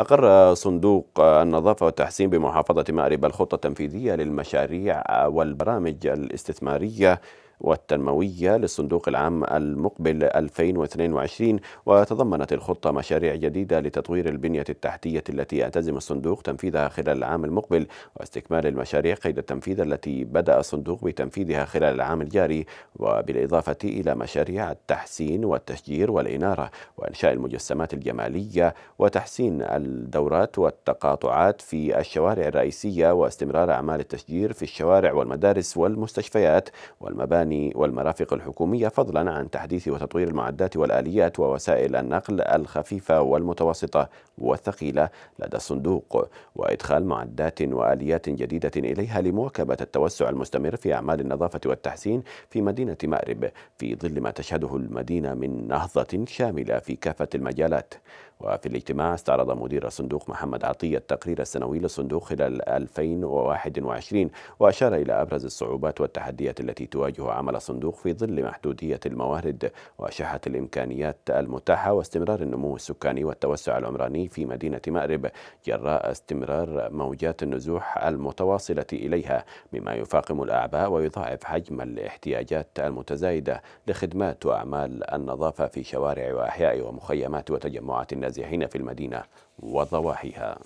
أقر صندوق النظافة والتحسين بمحافظة مأرب الخطة التنفيذية للمشاريع والبرامج الاستثمارية والتنموية للصندوق العام المقبل 2022 وتضمنت الخطة مشاريع جديدة لتطوير البنية التحتية التي يعتزم الصندوق تنفيذها خلال العام المقبل واستكمال المشاريع قيد التنفيذ التي بدأ الصندوق بتنفيذها خلال العام الجاري وبالإضافة إلى مشاريع التحسين والتشجير والإنارة وإنشاء المجسمات الجمالية وتحسين الدورات والتقاطعات في الشوارع الرئيسية واستمرار أعمال التشجير في الشوارع والمدارس والمستشفيات والمباني المواني والمرافق الحكومية فضلا عن تحديث وتطوير المعدات والآليات ووسائل النقل الخفيفة والمتوسطة والثقيلة لدى الصندوق وإدخال معدات وآليات جديدة إليها لمواكبة التوسع المستمر في أعمال النظافة والتحسين في مدينة مأرب في ظل ما تشهده المدينة من نهضة شاملة في كافة المجالات وفي الاجتماع استعرض مدير الصندوق محمد عطية التقرير السنوي للصندوق خلال 2021 وأشار إلى أبرز الصعوبات والتحديات التي تواجه عمل الصندوق في ظل محدودية الموارد وشحة الإمكانيات المتاحة واستمرار النمو السكاني والتوسع العمراني في مدينة مأرب جراء استمرار موجات النزوح المتواصلة إليها مما يفاقم الأعباء ويضاعف حجم الاحتياجات المتزايدة لخدمات وأعمال النظافة في شوارع وأحياء ومخيمات وتجمعات الناس النازحين في المدينة وضواحيها